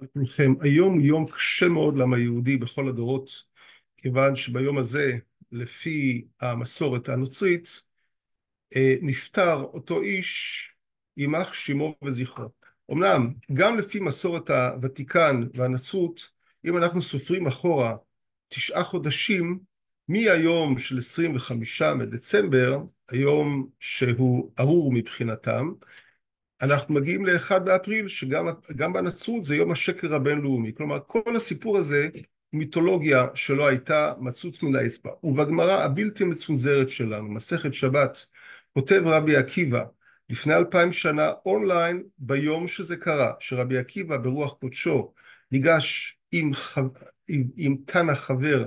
לכולכם. היום יום קשה מאוד לעם היהודי בכל הדורות, כיוון שביום הזה, לפי המסורת הנוצרית, אה, נפטר אותו איש, יימח שמו וזכרו. אמנם, גם לפי מסורת הוותיקן והנצרות, אם אנחנו סופרים אחורה תשעה חודשים, מהיום של 25 בדצמבר, היום שהוא ארור מבחינתם, אנחנו מגיעים לאחד באפריל, שגם בנצרות זה יום השקר הבינלאומי. כלומר, כל הסיפור הזה, מיתולוגיה שלא הייתה מצוץ מן האצבע. ובגמרא הבלתי מצונזרת שלנו, מסכת שבת, כותב רבי עקיבא, לפני אלפיים שנה, אונליין, ביום שזה קרה, שרבי עקיבא ברוח קודשו ניגש עם, חו... עם, עם תנא חבר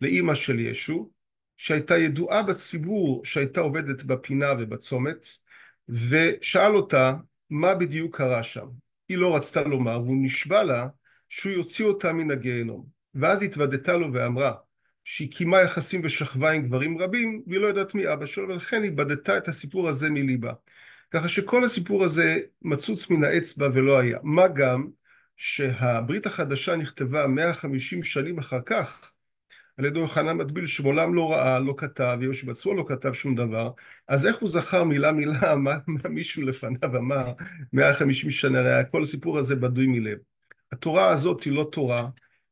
לאימא של ישו, שהייתה ידועה בציבור שהייתה עובדת בפינה ובצומת, ושאל אותה מה בדיוק קרה שם. היא לא רצתה לומר, והוא נשבע לה שהוא יוציא אותה מן הגיהנום. ואז התוודתה לו ואמרה שהיא קיימה יחסים ושכבה עם גברים רבים, והיא לא יודעת מי אבא שלו, ולכן היא בדתה את הסיפור הזה מליבה. ככה שכל הסיפור הזה מצוץ מן האצבע ולא היה. מה גם שהברית החדשה נכתבה 150 שנים אחר כך, על ידי יוחנן מטביל שמעולם לא ראה, לא כתב, יהושע בעצמו לא כתב שום דבר, אז איך הוא זכר מילה מילה מה, מה מישהו לפניו אמר 150 שנה, הרי כל הסיפור הזה בדוי מלב. התורה הזאת היא לא תורה,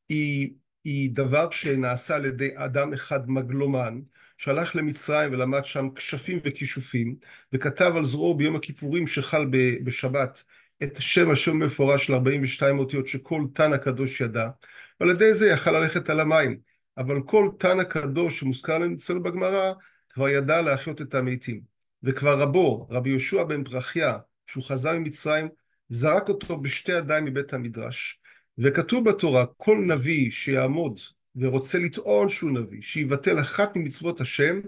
היא, היא דבר שנעשה על ידי אדם אחד מגלומן, שהלך למצרים ולמד שם כשפים וכישופים, וכתב על זרועו ביום הכיפורים שחל ב, בשבת את השם השם מפורש של 42 אותיות שכל תן הקדוש ידע, ועל ידי זה יכל ללכת על המים. אבל כל תן הקדוש שמוזכר אצלנו בגמרא, כבר ידע להחיות את המתים. וכבר רבו, רבי יהושע בן ברכיה, שהוא חזר ממצרים, זרק אותו בשתי ידיים מבית המדרש. וכתוב בתורה, כל נביא שיעמוד ורוצה לטעון שהוא נביא, שיבטל אחת ממצוות השם,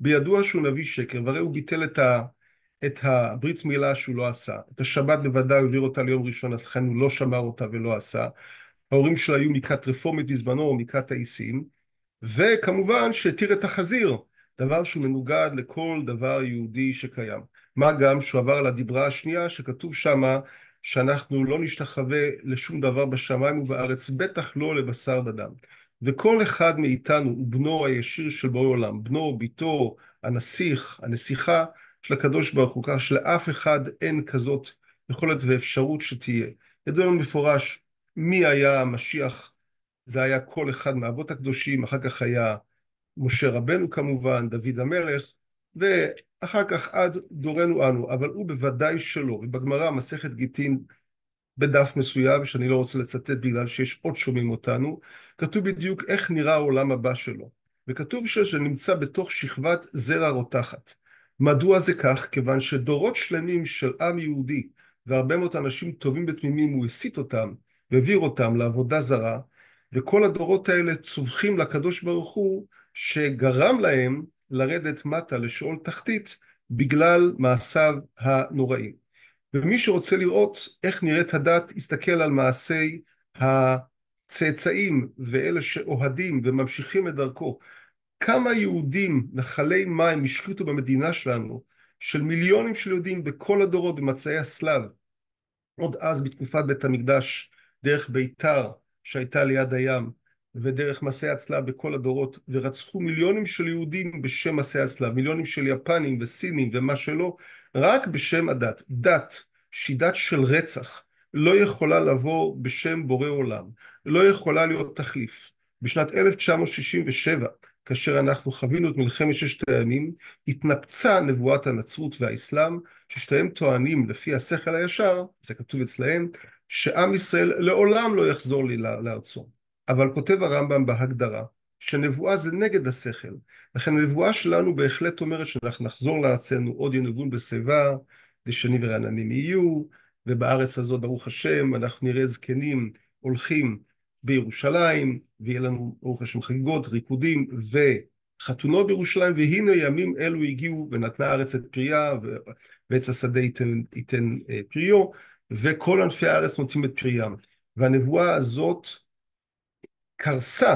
בידוע שהוא נביא שקר, והרי הוא ביטל את, ה, את הברית מילה שהוא לא עשה, את השבת בוודאי הוא העביר אותה ליום ראשון, אז לכן הוא לא שמר אותה ולא עשה, ההורים שלה היו מכת רפורמית בזמנו, או מכת האיסים, וכמובן שהתיר את החזיר, דבר שהוא מנוגד לכל דבר יהודי שקיים. מה גם שהוא עבר על הדיברה השנייה, שכתוב שמה שאנחנו לא נשתחווה לשום דבר בשמיים ובארץ, בטח לא לבשר ודם. וכל אחד מאיתנו הוא בנו הישיר של בורא עולם, בנו, ביתו, הנסיך, הנסיכה של הקדוש ברוך הוא, כך שלאף אחד אין כזאת יכולת ואפשרות שתהיה. ידוע לנו מפורש מי היה המשיח, זה היה כל אחד מהאבות הקדושים, אחר כך היה משה רבנו כמובן, דוד המלך, ואחר כך עד דורנו אנו, אבל הוא בוודאי שלא. ובגמרא, מסכת גיטין, בדף מסוים, שאני לא רוצה לצטט בגלל שיש עוד שומעים אותנו, כתוב בדיוק איך נראה העולם הבא שלו. וכתוב שזה נמצא בתוך שכבת זרע רותחת. מדוע זה כך? כיוון שדורות שלמים של עם יהודי, והרבה מאוד אנשים טובים ותמימים, הוא הסית אותם והעביר אותם לעבודה זרה, וכל הדורות האלה צווחים לקדוש ברוך הוא, שגרם להם לרדת מטה לשאול תחתית בגלל מעשיו הנוראים. ומי שרוצה לראות איך נראית הדת, יסתכל על מעשי הצאצאים ואלה שאוהדים וממשיכים את דרכו. כמה יהודים, נחלי מים, השחיתו במדינה שלנו, של מיליונים של יהודים בכל הדורות במצעי הסלב, עוד אז בתקופת בית המקדש, דרך ביתר שהייתה ליד הים, ודרך מסעי הצלב בכל הדורות, ורצחו מיליונים של יהודים בשם מסעי הצלב, מיליונים של יפנים וסינים ומה שלא, רק בשם הדת. דת, שהיא דת של רצח, לא יכולה לבוא בשם בורא עולם, לא יכולה להיות תחליף. בשנת 1967, כאשר אנחנו חווינו את מלחמת ששת הימים, התנפצה נבואת הנצרות והאסלאם, ששתיהם טוענים לפי השכל הישר, זה כתוב אצלהם, שעם ישראל לעולם לא יחזור לי לארצו. אבל כותב הרמב"ם בהגדרה, שנבואה זה נגד השכל. לכן הנבואה שלנו בהחלט אומרת שאנחנו נחזור לארצנו, עוד ינבון בשיבה, דשנים ורעננים יהיו, ובארץ הזאת, ברוך השם, אנחנו נראה זקנים הולכים בירושלים, ויהיה לנו, ברוך השם, חגיגות, ריקודים וחתונות בירושלים, והנה ימים אלו הגיעו, ונתנה הארץ את פריה, ועץ השדה ייתן, ייתן אה, פריו. וכל ענפי הארץ נוטים את פריים. והנבואה הזאת קרסה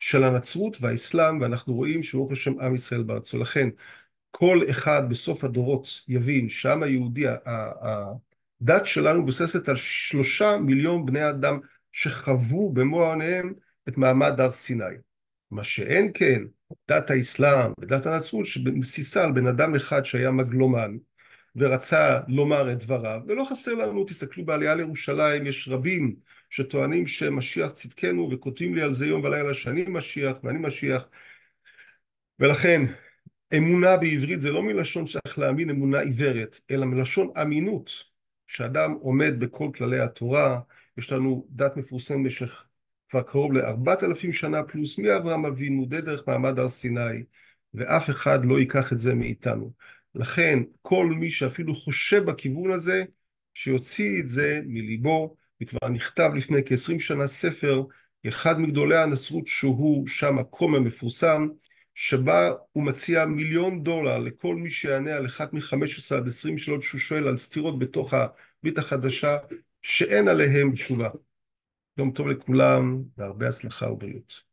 של הנצרות והאסלאם, ואנחנו רואים שברוך השם עם ישראל בארצו. לכן, כל אחד בסוף הדורות יבין שהעם היהודי, הדת שלנו מבוססת על שלושה מיליון בני אדם שחוו במו עניהם את מעמד הר סיני. מה שאין כן, דת האסלאם ודת הנצרות, שבסיסה על בן אדם אחד שהיה מגלומן, ורצה לומר את דבריו, ולא חסר לנו, תסתכלו בעלייה לירושלים, יש רבים שטוענים שמשיח צדקנו וכותבים לי על זה יום ולילה שאני משיח ואני משיח ולכן אמונה בעברית זה לא מלשון שצריך להאמין אמונה עיוורת אלא מלשון אמינות שאדם עומד בכל כללי התורה יש לנו דת מפורסמת במשך כבר קרוב לארבעת אלפים שנה פלוס מאברהם אבינו דרך מעמד הר סיני ואף אחד לא ייקח את זה מאיתנו לכן כל מי שאפילו חושב בכיוון הזה, שיוציא את זה מליבו, וכבר נכתב לפני כ-20 שנה ספר, אחד מגדולי הנצרות שהוא שם הכומר מפורסם, שבה הוא מציע מיליון דולר לכל מי שיענה על אחת מ-15 עד 20 שאלות שהוא שואל על סתירות בתוך הברית החדשה, שאין עליהן תשובה. יום טוב לכולם, והרבה הצלחה ובריאות.